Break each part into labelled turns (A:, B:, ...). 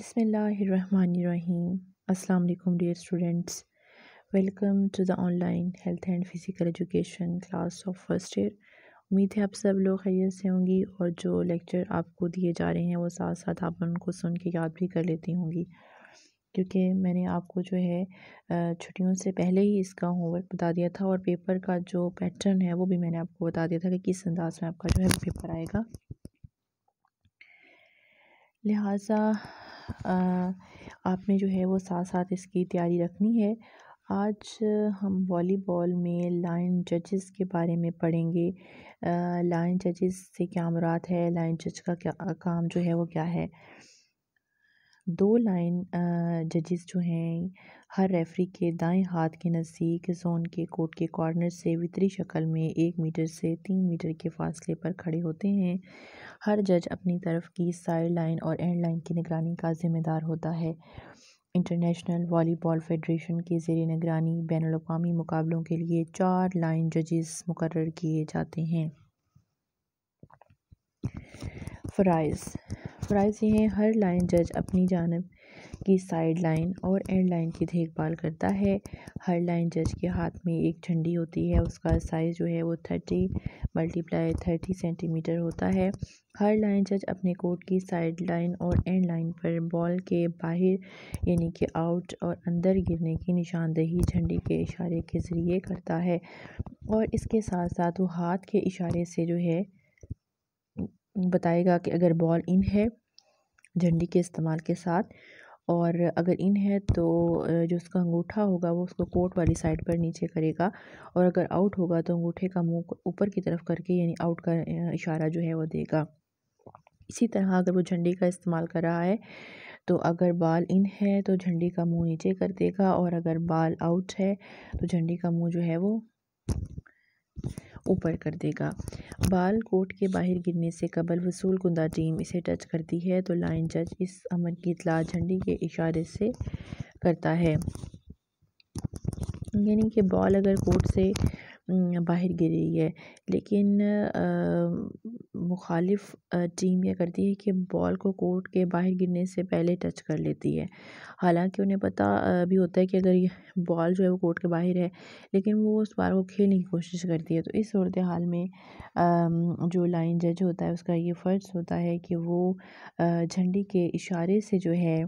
A: Bismillahirrahmanirrahim. अल्लाम dear students welcome to the online health and physical education class of first year उम्मीद है आप सब लोग खैरियत से होंगी और जो लेक्चर आपको दिए जा रहे हैं वो साथ साथ आप उनको सुन के याद भी कर लेती होंगी क्योंकि मैंने आपको जो है छुट्टियों से पहले ही इसका होमवर्क बता दिया था और पेपर का जो पैटर्न है वो भी मैंने आपको बता दिया था कि किस अंदाज में आपका जो है पेपर आएगा लिहाजा आपने जो है वो साथ साथ इसकी तैयारी रखनी है आज हम वॉलीबॉल में लाइन जजेस के बारे में पढ़ेंगे लाइन जजेस से क्या मुराद है लाइन जज का क्या काम जो है वो क्या है दो लाइन जजेस जो हैं हर रेफरी के दाएं हाथ के नज़दीक ज़ोन के कोर्ट के कॉर्नर से वितरी शक्ल में एक मीटर से तीन मीटर के फासले पर खड़े होते हैं हर जज अपनी तरफ की साइड लाइन और एंड लाइन की निगरानी का ज़िम्मेदार होता है इंटरनेशनल वॉलीबॉल फेडरेशन के जेर निगरानी बैन अवी मुकाबलों के लिए चार लाइन जजेस मुकर किए जाते हैं फ़राइज़ फ़राइज़ ये हैं हर लाइन जज अपनी जानब की साइड लाइन और एंड लाइन की देखभाल करता है हर लाइन जज के हाथ में एक झंडी होती है उसका साइज़ जो है वो थर्टी मल्टीप्लाई थर्टी सेंटीमीटर होता है हर लाइन जज अपने कोर्ट की साइड लाइन और एंड लाइन पर बॉल के बाहर यानी कि आउट और अंदर गिरने की निशानदेही झंडी के इशारे के ज़रिए करता है और इसके साथ साथ वो हाथ के इशारे से जो है बताएगा कि अगर बॉल इन है झंडी के इस्तेमाल के साथ और अगर इन है तो जो उसका अंगूठा होगा वो उसको कोट वाली साइड पर नीचे करेगा और अगर आउट होगा तो अंगूठे का मुंह ऊपर की तरफ करके यानी आउट का इशारा जो है वो देगा इसी तरह अगर वो झंडी का इस्तेमाल कर रहा है तो अगर बाल इन है तो झंडी का मुंह नीचे कर देगा और अगर बाल आउट है तो झंडी का मुँह जो है वो ऊपर कर देगा बाल कोर्ट के बाहर गिरने से कबल वसूल कुंदा टीम इसे टच करती है तो लाइन जज इस अमर की इतला झंडी के इशारे से करता है यानी कि बॉल अगर कोर्ट से बाहर गिरी है लेकिन मुखालिफ टीम यह करती है कि बॉल को कोर्ट के बाहर गिरने से पहले टच कर लेती है हालांकि उन्हें पता भी होता है कि अगर ये बॉल जो है वो कोर्ट के बाहर है लेकिन वो उस बार को खेलने की कोशिश करती है तो इस सूरत हाल में जो लाइन जज होता है उसका ये फ़र्ज़ होता है कि वो झंडी के इशारे से जो है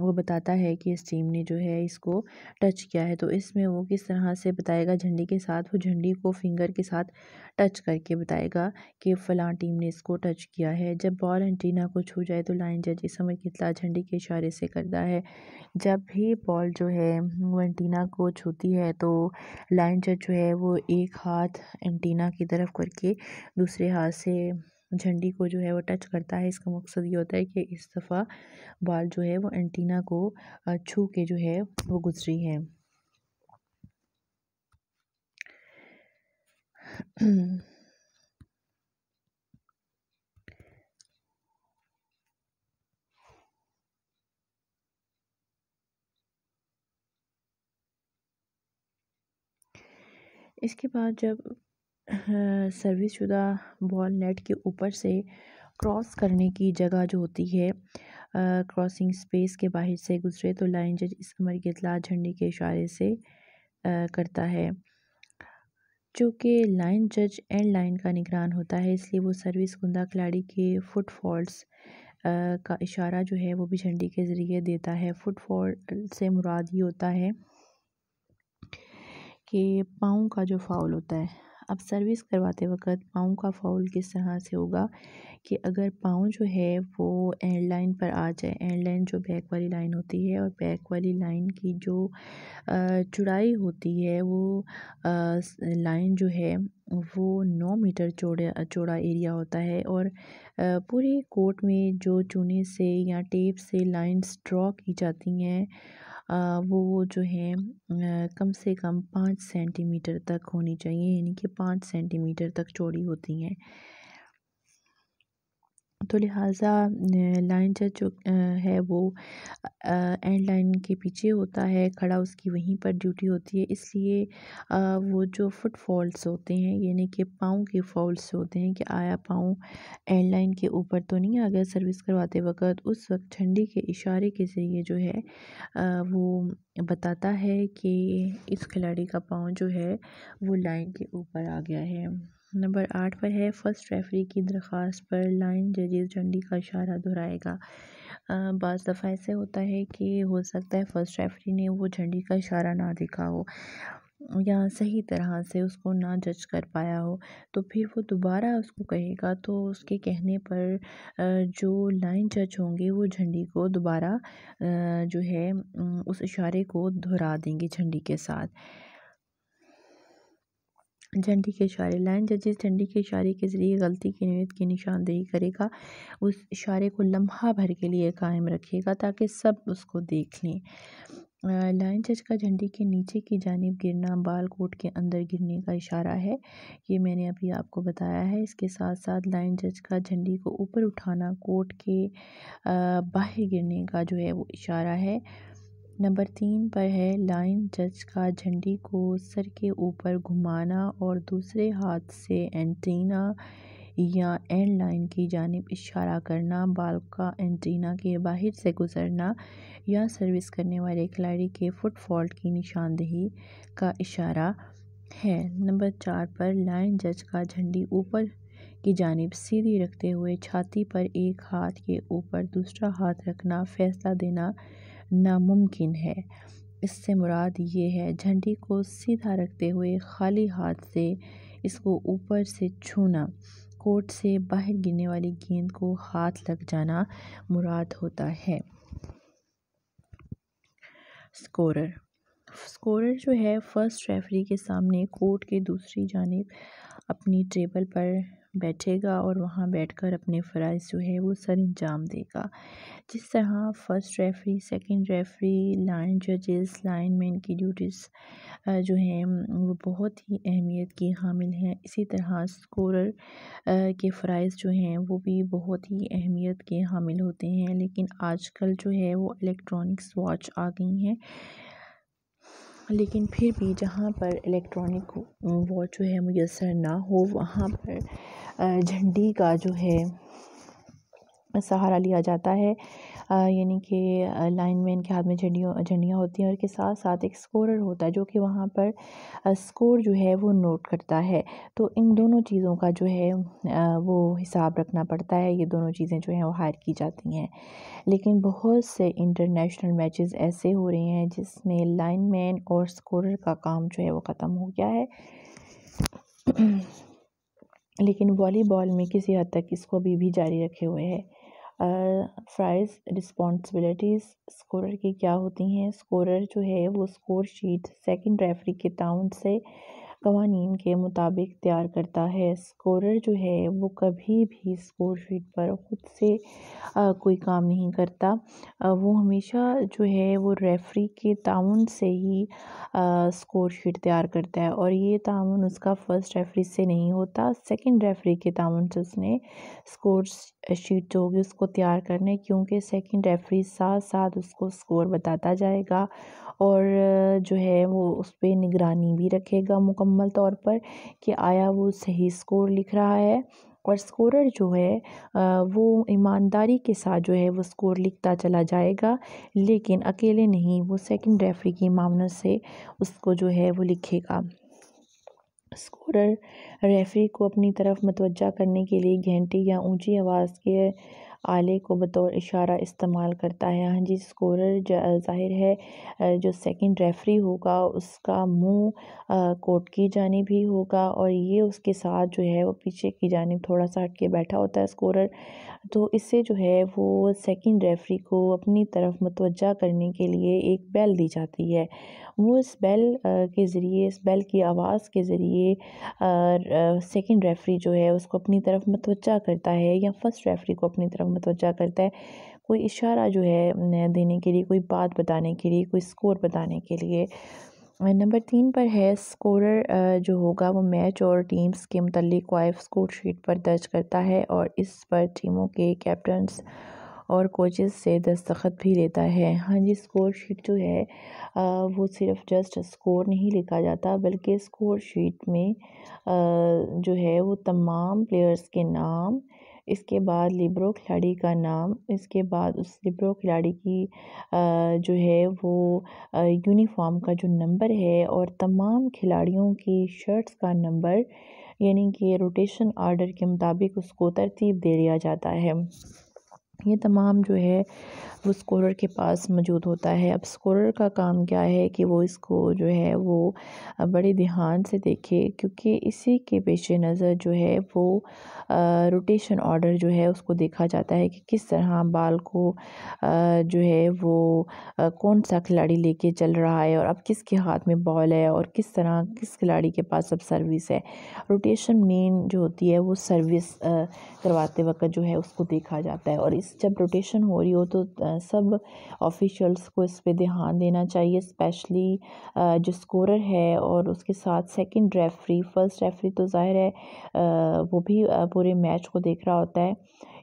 A: वो बताता है कि इस टीम ने जो है इसको टच किया है तो इसमें वो किस तरह से बताएगा झंडी के साथ वो झंडी को फिंगर के साथ टच करके बताएगा कि फ़लाँ टीम ने इसको टच किया है जब बॉल एंटीना को छू जाए तो लाइन जज इस समय कितला झंडी के इशारे से करता है जब भी बॉल जो है वो एंटीना को छूती है तो लाइन जज जो है वो एक हाथ एंटीना की तरफ करके दूसरे हाथ से झंडी को जो है वो टच करता है इसका मकसद ये होता है कि इस दफ़ा बाल जो है वो एंटीना को छू के जो है वो गुजरी है इसके बाद जब सर्विसशुदा बॉल नेट के ऊपर से क्रॉस करने की जगह जो होती है क्रॉसिंग स्पेस के बाहर से गुजरे तो लाइन जज इस अमर की इतला झंडे के इशारे से आ, करता है चूँकि लाइन जज एंड लाइन का निगरान होता है इसलिए वो सर्विस कुंदा खिलाड़ी के फुट फॉल्ट्स का इशारा जो है वो भी झंडी के ज़रिए देता है फुट फॉल से मुराद ये होता है कि पाँव का जो फाउल होता है अब सर्विस करवाते वक़्त पाँव का फाउल किस तरह से होगा कि अगर पाँव जो है वो एंड लाइन पर आ जाए एंड लाइन जो बैक वाली लाइन होती है और बैक वाली लाइन की जो चुड़ाई होती है वो लाइन जो है वो नौ मीटर चौड़ा चौड़ा एरिया होता है और पूरे कोट में जो चूने से या टेप से लाइन्स ड्रॉ की जाती हैं वो जो है कम से कम पाँच सेंटीमीटर तक होनी चाहिए यानी कि पाँच सेंटीमीटर तक चौड़ी होती हैं तो लिहाजा लाइन जज जो है वो एंड लाइन के पीछे होता है खड़ा उसकी वहीं पर ड्यूटी होती है इसलिए वो जो फुट फॉल्स होते हैं यानी कि पाँव के फॉल्स होते हैं कि आया पाँव एंड लाइन के ऊपर तो नहीं आ गया सर्विस करवाते वक्त उस वक्त ठंडी के इशारे के ज़रिए जो है वो बताता है कि इस खिलाड़ी का पाँव जो है वो लाइन के ऊपर आ गया है नंबर आठ पर है फर्स्ट रेफरी की दरख्वास्त पर लाइन जजेज झंडी का इशारा दोहराएगा बज़ दफ़ा ऐसे होता है कि हो सकता है फर्स्ट रेफरी ने वो झंडी का इशारा ना देखा हो या सही तरह से उसको ना जज कर पाया हो तो फिर वो दोबारा उसको कहेगा तो उसके कहने पर जो लाइन जज होंगे वो झंडी को दोबारा जो है उस इशारे को दोहरा देंगे झंडी के साथ झंडी के इशारे लाइन जिस झंडी के इशारे के ज़रिए गलती की नीयत की निशानदेही करेगा उस इशारे को लम्हा भर के लिए कायम रखेगा ताकि सब उसको देख लें लाइन जज का झंडी के नीचे की जानब गिरना बाल कोट के अंदर गिरने का इशारा है ये मैंने अभी आपको बताया है इसके साथ साथ लाइन जज का झंडी को ऊपर उठाना कोट के बाहर गिरने का जो है वो इशारा है नंबर तीन पर है लाइन जज का झंडी को सर के ऊपर घुमाना और दूसरे हाथ से एंटीना या एंड लाइन की जानब इशारा करना बाल का एंटीना के बाहर से गुजरना या सर्विस करने वाले खिलाड़ी के फुट फॉल्ट की निशानदेही का इशारा है नंबर चार पर लाइन जज का झंडी ऊपर की जानब सीधी रखते हुए छाती पर एक हाथ के ऊपर दूसरा हाथ रखना फैसला देना नामुमकिन है इससे मुराद ये है झंडी को सीधा रखते हुए खाली हाथ से इसको ऊपर से छूना कोर्ट से बाहर गिरने वाली गेंद को हाथ लग जाना मुराद होता है स्कोरर स्कोरर जो है फर्स्ट रेफरी के सामने कोर्ट के दूसरी जानब अपनी टेबल पर बैठेगा और वहाँ बैठकर अपने फ़राज़ जो है वो सर अंजाम देगा जिस तरह first referee second referee line जजेस लाइन मैन की ड्यूटीज़ जो हैं वो बहुत ही अहमियत की हामिल हैं इसी तरह स्कोरर के फ़रज़ जो हैं वो भी बहुत ही अहमियत के हामिल होते हैं लेकिन आजकल जो है वो इलेक्ट्रॉनिक्स वॉच आ गई हैं लेकिन फिर भी जहाँ पर इलेक्ट्रॉनिक वॉच जो है मुयसर ना हो वहाँ पर झंडी का जो है सहारा लिया जाता है यानी कि लाइन मैन के हाथ में झंडियों झंडियाँ होती हैं और के साथ साथ एक स्कोरर होता है जो कि वहाँ पर स्कोर जो है वो नोट करता है तो इन दोनों चीज़ों का जो है वो हिसाब रखना पड़ता है ये दोनों चीज़ें जो हैं वो हायर की जाती हैं लेकिन बहुत से इंटरनेशनल मैचेस ऐसे हो रहे हैं जिसमें लाइनमैन और स्कोरर का काम जो है वो ख़त्म हो गया है लेकिन वॉलीबॉल में किसी हद तक इसको अभी भी जारी रखे हुए है फ़्राइज़ रिस्पॉन्सिबिलिटीज़ स्कोरर की क्या होती हैं स्कोरर जो है वो स्कोर शीट सेकंड रेफरी के ताउन से कवानीन के मुताबिक तैयार करता है स्कोरर जो है वो कभी भी स्कोर शीट पर ख़ुद से आ, कोई काम नहीं करता आ, वो हमेशा जो है वो रेफरी के ताउन से ही आ, स्कोर शीट तैयार करता है और ये ताउन उसका फ़र्स्ट रेफरी से नहीं होता सेकंड रेफरी के ताउन से उसने स्कोर शीट जो होगी उसको तैयार करना क्योंकि सेकंड रेफरी साथ साथ उसको स्कोर बताता जाएगा और जो है वो उस पर निगरानी भी रखेगा मुकम्मल मुकम्मल तौर पर कि आया वो सही स्कोर लिख रहा है और स्कोरर जो है वो ईमानदारी के साथ जो है वो स्कोर लिखता चला जाएगा लेकिन अकेले नहीं वो सेकंड रेफरी की मामनत से उसको जो है वो लिखेगा स्कोरर रेफरी को अपनी तरफ मतवजा करने के लिए घंटे या ऊंची आवाज़ के आले को बतौर इशारा इस्तेमाल करता है हाँ जी स्कोरर जाहिर है जो सेकंड रेफरी होगा उसका मुंह कोर्ट की जानी भी होगा और ये उसके साथ जो है वो पीछे की जानी थोड़ा सा हट के बैठा होता है स्कोरर तो इससे जो है वो सेकंड रेफरी को अपनी तरफ मतवजा करने के लिए एक बेल दी जाती है वो इस बेल के ज़रिए इस बेल की आवाज़ के ज़रिए सेकंड रेफरी जो है उसको अपनी तरफ मतवजा करता है या फर्स्ट रेफरी को अपनी तरफ मतवजा करता है कोई इशारा जो है देने के लिए कोई बात बताने के लिए कोई स्कोर बताने के लिए नंबर तीन पर है स्कोरर जो होगा वो मैच और टीम्स के मतलब वाइफ स्कोर शीट पर दर्ज करता है और इस पर टीमों के कैप्टन्स और कोचेज से दस्तखत भी लेता है हाँ जी स्कोर शीट जो है वो सिर्फ जस्ट स्कोर नहीं लिखा जाता बल्कि स्कोर शीट में जो है वो तमाम प्लेयर्स के नाम इसके बाद लिब्रो खिलाड़ी का नाम इसके बाद उस लिब्रो खिलाड़ी की जो है वो यूनिफॉर्म का जो नंबर है और तमाम खिलाड़ियों की शर्ट्स का नंबर यानी कि रोटेशन आर्डर के मुताबिक उसको तरतीब दे दिया जाता है ये तमाम जो है वो स्कोरर के पास मौजूद होता है अब स्कोरर का काम क्या है कि वो इसको जो है वो बड़े ध्यान से देखे क्योंकि इसी के पेश नज़र जो है वो रोटेशन ऑर्डर जो है उसको देखा जाता है कि किस तरह बाल को आ, जो है वो आ, कौन सा खिलाड़ी लेके चल रहा है और अब किसके हाथ में बॉल है और किस तरह किस खिलाड़ी के पास अब सर्विस है रोटेशन मेन जो होती है वो सर्विस आ, करवाते वक्त जो है उसको देखा जाता है और इस जब रोटेशन हो रही हो तो सब ऑफिशल्स को इस पर ध्यान देना चाहिए स्पेशली जो स्कोरर है और उसके साथ सेकंड रेफरी फर्स्ट रेफरी तो ज़ाहिर है वो भी पूरे मैच को देख रहा होता है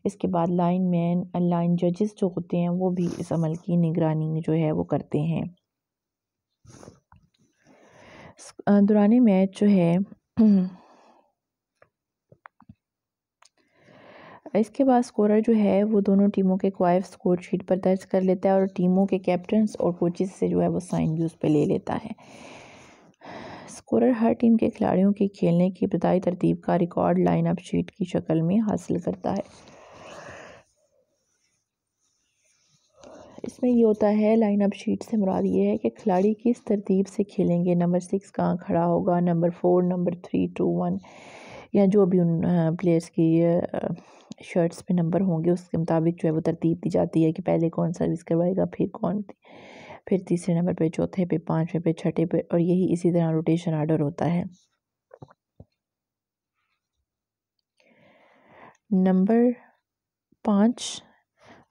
A: इसके बाद लाइन मैन लाइन जजेस जो होते हैं वो भी इस अमल की निगरानी जो है वो करते हैं दुरानी मैच जो है इसके बाद स्कोरर जो है वो दोनों टीमों के क्वाइफ स्कोर शीट पर दर्ज कर लेता है और टीमों के कैप्टन्स और कोचिज से जो है वो साइन भी उस पर ले लेता है स्कोरर हर टीम के खिलाड़ियों के खेलने की इब्तदाई तरतीब का रिकॉर्ड लाइनअप शीट की शक्ल में हासिल करता है इसमें ये होता है लाइनअप शीट से मुराद ये है कि खिलाड़ी किस तरतीब से खेलेंगे नंबर सिक्स कहाँ खड़ा होगा number four number three two one या जो भी उन प्लेयर्स की शर्ट्स पे नंबर होंगे उसके मुताबिक जो है वो तरतीब दी जाती है कि पहले कौन सर्विस करवाएगा फिर कौन फिर तीसरे नंबर पे चौथे पे पाँचवें पे छठे पे और यही इसी तरह रोटेशन आर्डर होता है नंबर पाँच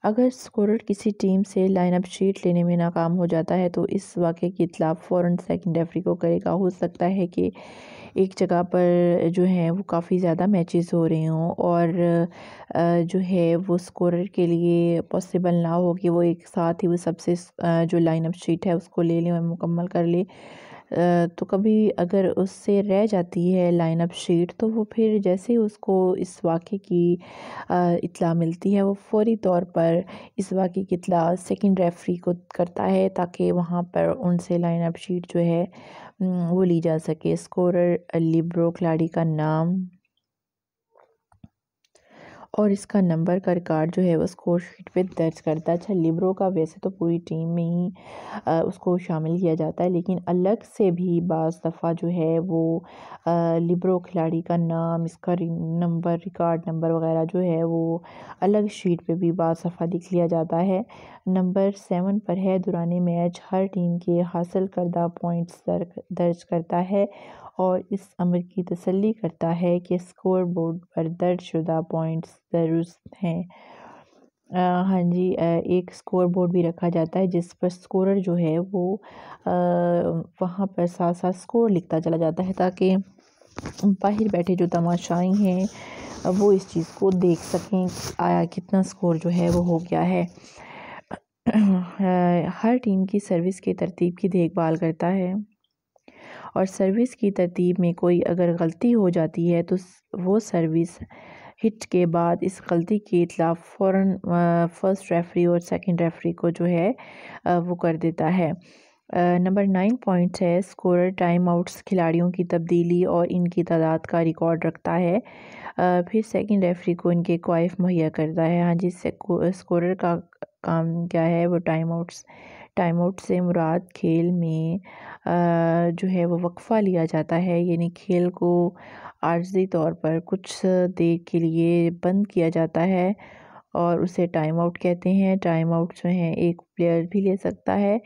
A: अगर स्कोरर किसी टीम से लाइनअप शीट लेने में नाकाम हो जाता है तो इस वाक़े की इतला फ़ौर सेकंड रेफरी को करेगा हो सकता है कि एक जगह पर जो है वो काफ़ी ज़्यादा मैचेस हो रहे हों और जो है वो स्कोरर के लिए पॉसिबल ना हो कि वो एक साथ ही वो सबसे जो लाइनअप शीट है उसको ले लें और मुकम्मल कर ले तो कभी अगर उससे रह जाती है लाइनअप शीट तो वो फिर जैसे ही उसको इस वाक़े की इतला मिलती है वो फौरी तौर पर इस वाक़े की इतला सेकंड रेफरी को करता है ताकि वहाँ पर उनसे लाइनअप शीट जो है वो ली जा सके स्कोरर लिब्रो खिलाड़ी का नाम और इसका नंबर का रिकॉर्ड जो है वो स्कोर शीट पे दर्ज करता है अच्छा लिब्रो का वैसे तो पूरी टीम में ही आ, उसको शामिल किया जाता है लेकिन अलग से भी बज़ दफ़ा जो है वो आ, लिब्रो खिलाड़ी का नाम इसका नंबर रिकॉर्ड नंबर वगैरह जो है वो अलग शीट पे भी बज़ दफ़ा लिख लिया जाता है नंबर सेवन पर है दुरानी मैच हर टीम के हासिल करदा पॉइंट्स दर्ज करता है और इस अमर की तसल्ली करता है कि स्कोर बोर्ड पर दर्ज शुदा पॉइंट्स दुरुस्त हैं हाँ जी एक स्कोर बोर्ड भी रखा जाता है जिस पर स्कोरर जो है वो वहाँ पर साथ साथ स्कोर लिखता चला जाता है ताकि बाहर बैठे जो तमाशाई हैं वो इस चीज़ को देख सकें आया कितना स्कोर जो है वो हो गया है हर टीम की सर्विस के तरतीब की देखभाल करता है और सर्विस की तरतीब में कोई अगर गलती हो जाती है तो वो सर्विस हिट के बाद इस गलती के खिलाफ फ़ौर फर्स्ट रेफरी और सेकंड रेफरी को जो है वो कर देता है नंबर नाइन पॉइंट है स्कोर टाइम आउट्स खिलाड़ियों की तब्दीली और इनकी तादाद का रिकॉर्ड रखता है फिर सेकंड रेफरी को इनके क्वाइफ मुहैया करता है हाँ जी स्कोर का काम क्या है वो टाइम आउट्स टाइम आउट से मुराद खेल में जो है वो वक्फ़ा लिया जाता है यानी खेल को आर्जी तौर पर कुछ देर के लिए बंद किया जाता है और उसे टाइम आउट कहते हैं टाइम आउट जो है एक प्लेयर भी ले सकता है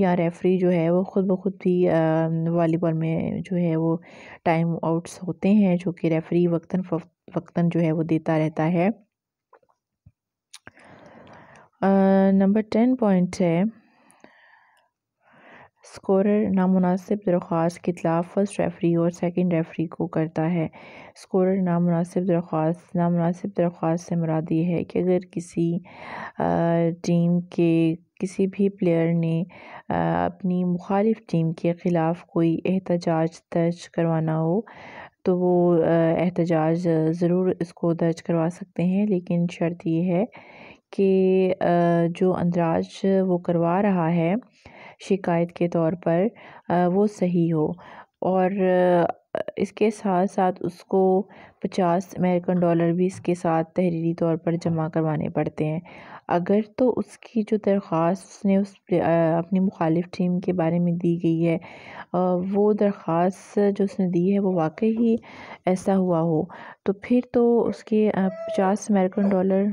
A: या रेफरी जो है वो ख़ुद ब खुद भी वॉलीबॉल में जो है वो टाइम आउट्स होते हैं जो कि रेफरी वक्ता वक्ता जो है वो देता रहता है नंबर टेन पॉइंट है स्कोरर नामनासिब दरख्वास्त के ख़िलाफ़ फ़र्स्ट रेफ़री और सेकंड रेफ़री को करता है स्कोरर नामनासिब दरख्वास्त नामनासिब दरख्वास्त से मुरादी है कि अगर किसी टीम के किसी भी प्लेयर ने अपनी मुखालिफ टीम के ख़िलाफ़ कोई एहतजाज दर्ज करवाना हो तो वो एहतजाज ज़रूर इसको दर्ज करवा सकते हैं लेकिन शर्त ये है कि जो अंदराज वो करवा रहा है शिकायत के तौर पर वो सही हो और इसके साथ साथ उसको पचास अमेरिकन डॉलर भी इसके साथ तहरीरी तौर पर जमा करवाने पड़ते हैं अगर तो उसकी जो दरख्वास्त उसने उस अपनी मुखालिफ टीम के बारे में दी गई है वो दरख्वास्त जो उसने दी है वो वाकई ही ऐसा हुआ हो तो फिर तो उसके पचास अमेरिकन डॉलर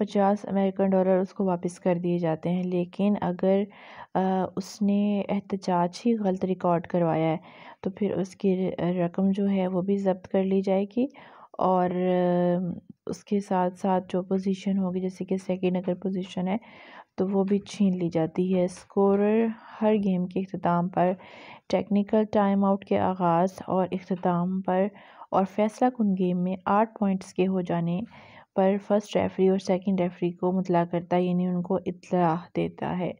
A: पचास अमेरिकन डॉलर उसको वापस कर दिए जाते हैं लेकिन अगर आ, उसने एहतजाज ही गलत रिकॉर्ड करवाया है तो फिर उसकी रकम जो है वो भी जब्त कर ली जाएगी और उसके साथ साथ जो पोजीशन होगी जैसे कि सेकेंड अगर पोजीशन है तो वो भी छीन ली जाती है स्कोरर हर गेम के अख्ताम पर टेक्निकल टाइम आउट के आगाज़ और अख्ताम पर और फैसला कन गेम में आठ पॉइंट्स के हो जाने पर फर्स्ट रेफरी और सेकंड रेफरी को मुतला करता है यानी उनको इतला देता है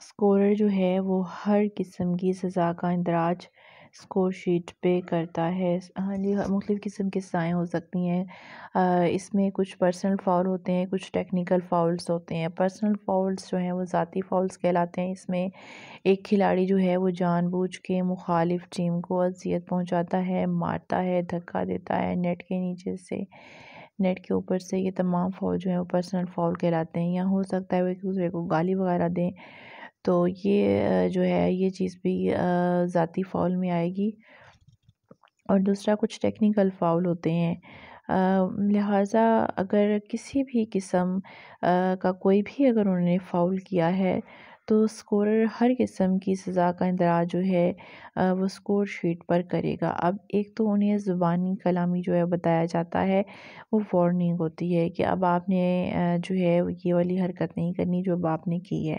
A: स्कोरर जो है वो हर किस्म की सज़ा का इंदराज स्कोर शीट पे करता है हाँ जी मुख्तु किस्म की सज़ाएँ हो सकती हैं इसमें कुछ पर्सनल फ़ाउल होते हैं कुछ टेक्निकल फ़ाउल्स होते हैं पर्सनल फ़ाउल्स जो हैं वो ज़ाती फ़ाउल्स कहलाते हैं इसमें एक खिलाड़ी जो है वो जानबूझ के मुखालिफ टीम को अजियत पहुँचाता है मारता है धक्का देता है नेट के नीचे से नेट के ऊपर से ये तमाम फॉल जो है वो पर्सनल फ़ाउल कहलाते हैं या हो सकता है वो एक दूसरे को गाली वगैरह दें तो ये जो है ये चीज़ भी ज़ाती फ़ाउल में आएगी और दूसरा कुछ टेक्निकल फ़ाउल होते हैं लिहाजा अगर किसी भी किस्म का कोई भी अगर उन्होंने फ़ाउल किया है तो स्कोरर हर किस्म की सज़ा का इंदराज जो है वो स्कोर शीट पर करेगा अब एक तो उन्हें ज़ुबानी कलामी जो है बताया जाता है वो वार्निंग होती है कि अब आपने जो है ये वाली हरकत नहीं करनी जो अब आपने की है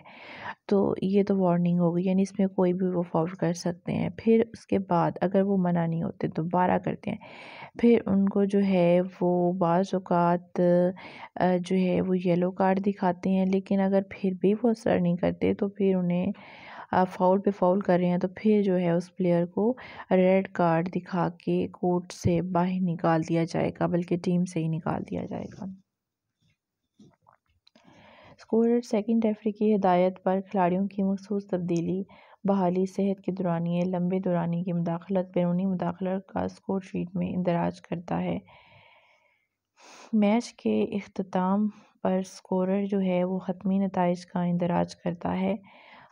A: तो ये तो वार्निंग होगी यानी इसमें कोई भी वो फॉलो कर सकते हैं फिर उसके बाद अगर वो मना नहीं होते तो दोबारा करते हैं फिर उनको जो है वो बाज़ात जो है वो येलो कार्ड दिखाते हैं लेकिन अगर फिर भी वो असर नहीं करते तो फिर उन्हें फाउल पे फाउल कर रहे हैं तो फिर जो है उस प्लेयर को रेड कार्ड दिखा के कोर्ट से बाहर निकाल दिया जाएगा बल्कि टीम से ही निकाल दिया जाएगा स्कोर सेकंड रेफरी की हिदायत पर खिलाड़ियों की मखसूस तब्दीली बहाली सेहत के दौरानी लंबे दौरानी की मुदाखलत बैरूनी मुदाखलत का स्कोर शीट में इंदराज करता है मैच के अख्ताम पर स्कोरर जो है वो हतमी नतज का इंदराज करता है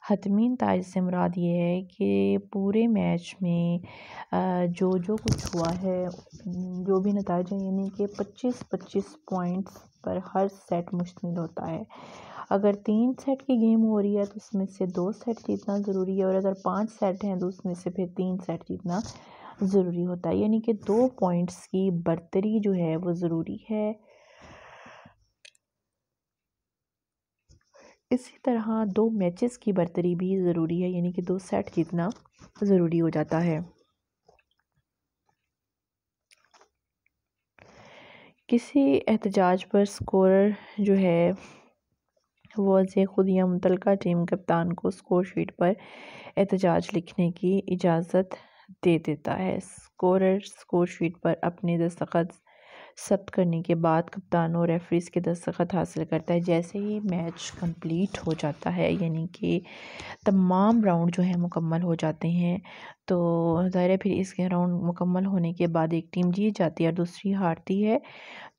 A: हतमी नतज से मुराद ये है कि पूरे मैच में जो जो कुछ हुआ है जो भी नतज है यानी कि पच्चीस पच्चीस पॉइंट्स पर हर सेट मुश्तमिल होता है अगर तीन सेट की गेम हो रही है तो उसमें से दो सेट जीतना ज़रूरी है और अगर पांच सेट हैं तो उसमें से फिर तीन सेट जीतना ज़रूरी होता है यानी कि दो पॉइंट्स की बर्तरी जो है वो ज़रूरी है इसी तरह दो मैचेस की बर्तरी भी ज़रूरी है यानी कि दो सेट जीतना ज़रूरी हो जाता है किसी एहतजाज पर स्कोर जो है वो से खुद या मुतल टीम कप्तान को स्कोर शीट पर एहतजाज लिखने की इजाज़त दे देता है स्कोरर स्कोर शीट पर अपने दस्तखत सब्त करने के बाद कप्तान और रेफरीज़ के दस्तखत हासिल करता है जैसे ही मैच कंप्लीट हो जाता है यानी कि तमाम राउंड जो है मुकम्मल हो जाते हैं तो ज़ाहिर है फिर इसके राउंड मुकम्मल होने के बाद एक टीम जीत जाती है और दूसरी हारती है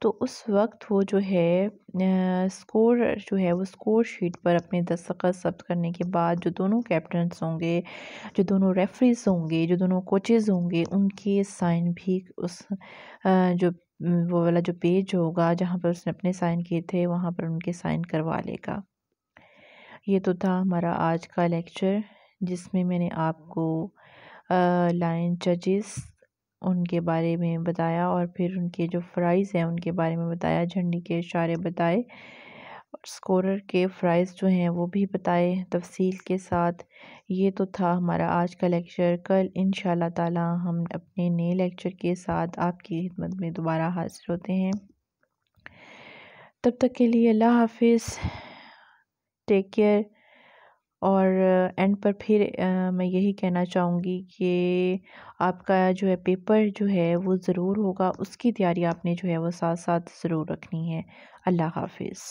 A: तो उस वक्त वो जो है आ, स्कोर जो है वो स्कोर शीट पर अपने दस्तखत सब्त करने के बाद जो दोनों कैप्टनस होंगे जो दोनों रेफरीज होंगे जो दोनों कोचेज़ होंगे उनके साइन भी उस आ, जो वो वाला जो पेज होगा जहाँ पर उसने अपने साइन किए थे वहाँ पर उनके साइन करवा लेगा ये तो था हमारा आज का लेक्चर जिसमें मैंने आपको लाइन जजेस उनके बारे में बताया और फिर उनके जो फ़्राइज़ हैं उनके बारे में बताया झंडी के इशारे बताए और स्कोरर के फ्राइज जो हैं वो भी बताए तफसील के साथ ये तो था हमारा आज का लेक्चर कल इन ताला हम अपने नए लेक्चर के साथ आपकी खिदमत में दोबारा हाजिर होते हैं तब तक के लिए अल्लाह हाफिज़ टेक केयर और एंड पर फिर आ, मैं यही कहना चाहूँगी कि आपका जो है पेपर जो है वो ज़रूर होगा उसकी तैयारी आपने जो है वो साथ साथ ज़रूर रखनी है अल्लाह हाफिज़